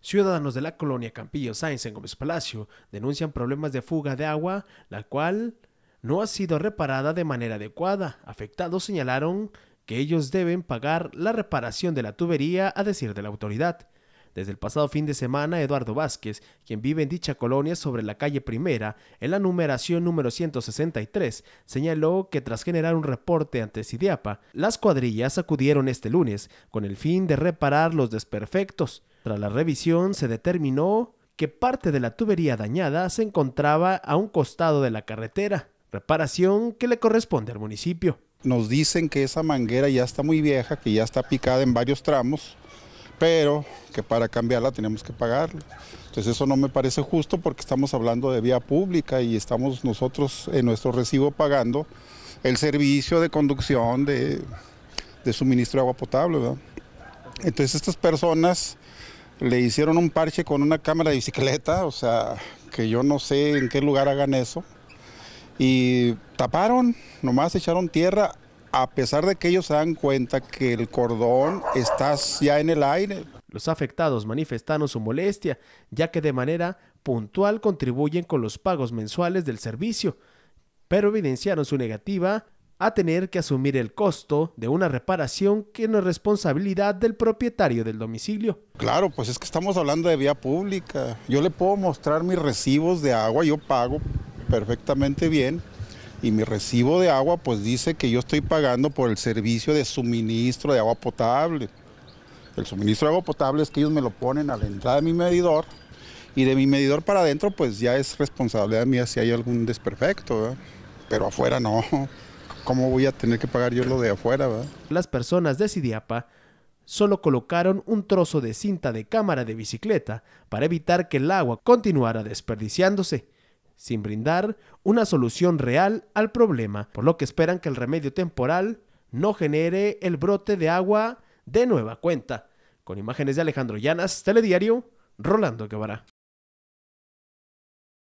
Ciudadanos de la colonia Campillo Sainz en Gómez Palacio denuncian problemas de fuga de agua, la cual no ha sido reparada de manera adecuada. Afectados señalaron que ellos deben pagar la reparación de la tubería a decir de la autoridad. Desde el pasado fin de semana, Eduardo Vázquez, quien vive en dicha colonia sobre la calle Primera, en la numeración número 163, señaló que tras generar un reporte ante Sidiapa, las cuadrillas acudieron este lunes con el fin de reparar los desperfectos la revisión se determinó que parte de la tubería dañada se encontraba a un costado de la carretera, reparación que le corresponde al municipio. Nos dicen que esa manguera ya está muy vieja, que ya está picada en varios tramos, pero que para cambiarla tenemos que pagarla. Entonces eso no me parece justo porque estamos hablando de vía pública y estamos nosotros en nuestro recibo pagando el servicio de conducción de, suministro de agua potable. Entonces estas personas le hicieron un parche con una cámara de bicicleta, o sea, que yo no sé en qué lugar hagan eso. Y taparon, nomás echaron tierra, a pesar de que ellos se dan cuenta que el cordón está ya en el aire. Los afectados manifestaron su molestia, ya que de manera puntual contribuyen con los pagos mensuales del servicio, pero evidenciaron su negativa a tener que asumir el costo de una reparación que no es responsabilidad del propietario del domicilio. Claro, pues es que estamos hablando de vía pública. Yo le puedo mostrar mis recibos de agua, yo pago perfectamente bien y mi recibo de agua pues dice que yo estoy pagando por el servicio de suministro de agua potable. El suministro de agua potable es que ellos me lo ponen a la entrada de mi medidor y de mi medidor para adentro pues ya es responsabilidad mía si hay algún desperfecto, pero afuera no. ¿cómo voy a tener que pagar yo lo de afuera? Las personas de Sidiapa solo colocaron un trozo de cinta de cámara de bicicleta para evitar que el agua continuara desperdiciándose, sin brindar una solución real al problema, por lo que esperan que el remedio temporal no genere el brote de agua de nueva cuenta. Con imágenes de Alejandro Llanas, Telediario, Rolando Guevara.